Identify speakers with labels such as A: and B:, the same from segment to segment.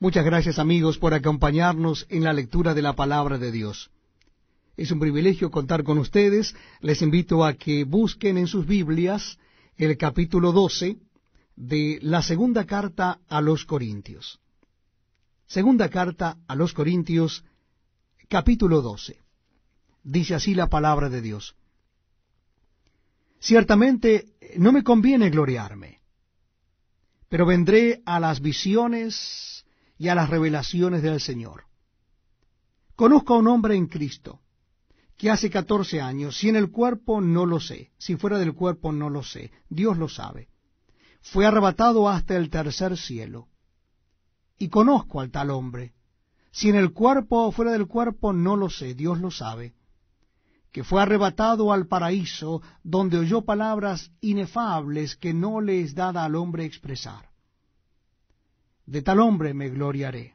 A: Muchas gracias amigos por acompañarnos en la lectura de la palabra de Dios. Es un privilegio contar con ustedes. Les invito a que busquen en sus Biblias el capítulo 12 de la segunda carta a los Corintios. Segunda carta a los Corintios, capítulo 12. Dice así la palabra de Dios. Ciertamente no me conviene gloriarme, pero vendré a las visiones y a las revelaciones del Señor. Conozco a un hombre en Cristo, que hace catorce años, si en el cuerpo no lo sé, si fuera del cuerpo no lo sé, Dios lo sabe. Fue arrebatado hasta el tercer cielo. Y conozco al tal hombre, si en el cuerpo o fuera del cuerpo no lo sé, Dios lo sabe, que fue arrebatado al paraíso, donde oyó palabras inefables que no le es dada al hombre expresar de tal hombre me gloriaré.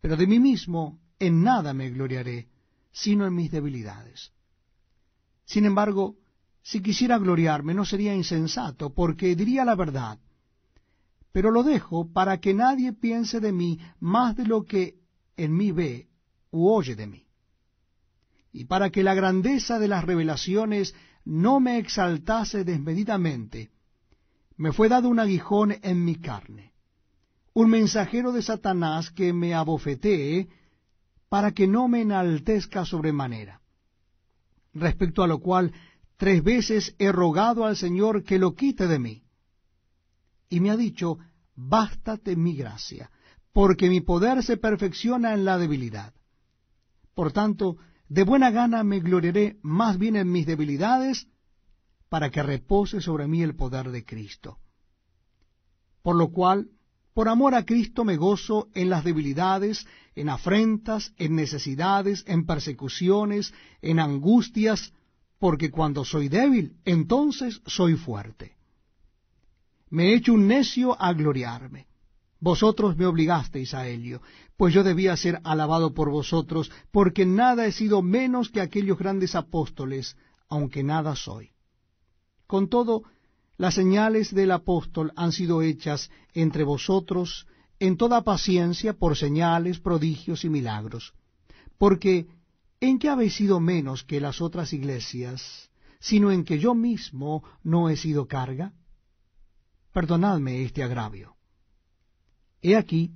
A: Pero de mí mismo en nada me gloriaré, sino en mis debilidades. Sin embargo, si quisiera gloriarme no sería insensato, porque diría la verdad. Pero lo dejo para que nadie piense de mí más de lo que en mí ve u oye de mí. Y para que la grandeza de las revelaciones no me exaltase desmedidamente, me fue dado un aguijón en mi carne un mensajero de Satanás que me abofetee, para que no me enaltezca sobremanera. Respecto a lo cual, tres veces he rogado al Señor que lo quite de mí. Y me ha dicho, bástate mi gracia, porque mi poder se perfecciona en la debilidad. Por tanto, de buena gana me gloriaré más bien en mis debilidades, para que repose sobre mí el poder de Cristo. Por lo cual, por amor a Cristo me gozo en las debilidades, en afrentas, en necesidades, en persecuciones, en angustias, porque cuando soy débil, entonces soy fuerte. Me he hecho un necio a gloriarme. Vosotros me obligasteis a ello, pues yo debía ser alabado por vosotros, porque nada he sido menos que aquellos grandes apóstoles, aunque nada soy. Con todo, las señales del apóstol han sido hechas entre vosotros en toda paciencia por señales, prodigios y milagros. Porque, ¿en qué habéis sido menos que las otras iglesias, sino en que yo mismo no he sido carga? Perdonadme este agravio. He aquí,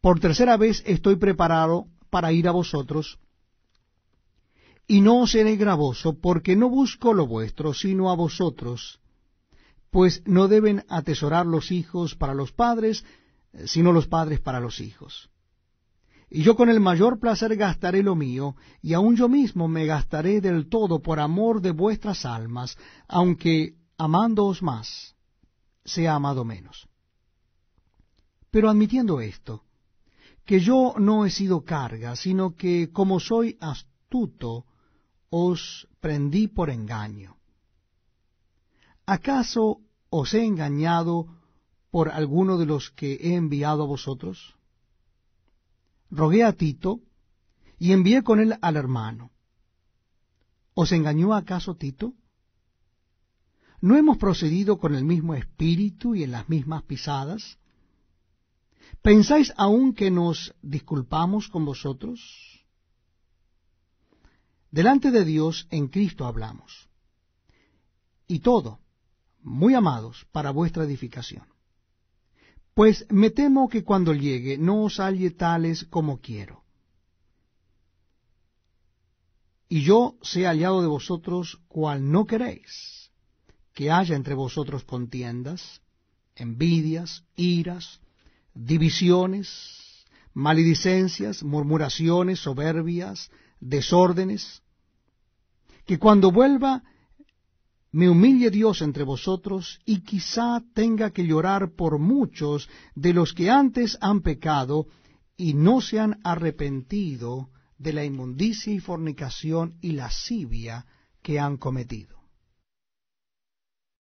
A: por tercera vez estoy preparado para ir a vosotros, y no os seré gravoso, porque no busco lo vuestro, sino a vosotros, pues no deben atesorar los hijos para los padres, eh, sino los padres para los hijos. Y yo con el mayor placer gastaré lo mío, y aun yo mismo me gastaré del todo por amor de vuestras almas, aunque amándoos más, sea amado menos. Pero admitiendo esto, que yo no he sido carga, sino que como soy astuto, os prendí por engaño. ¿Acaso ¿Os he engañado por alguno de los que he enviado a vosotros? Rogué a Tito y envié con él al hermano. ¿Os engañó acaso Tito? ¿No hemos procedido con el mismo espíritu y en las mismas pisadas? ¿Pensáis aún que nos disculpamos con vosotros? Delante de Dios en Cristo hablamos. Y todo, muy amados, para vuestra edificación. Pues me temo que cuando llegue no os halle tales como quiero. Y yo sea hallado de vosotros cual no queréis, que haya entre vosotros contiendas, envidias, iras, divisiones, maledicencias, murmuraciones, soberbias, desórdenes, que cuando vuelva me humille Dios entre vosotros, y quizá tenga que llorar por muchos de los que antes han pecado y no se han arrepentido de la inmundicia y fornicación y lascivia que han cometido.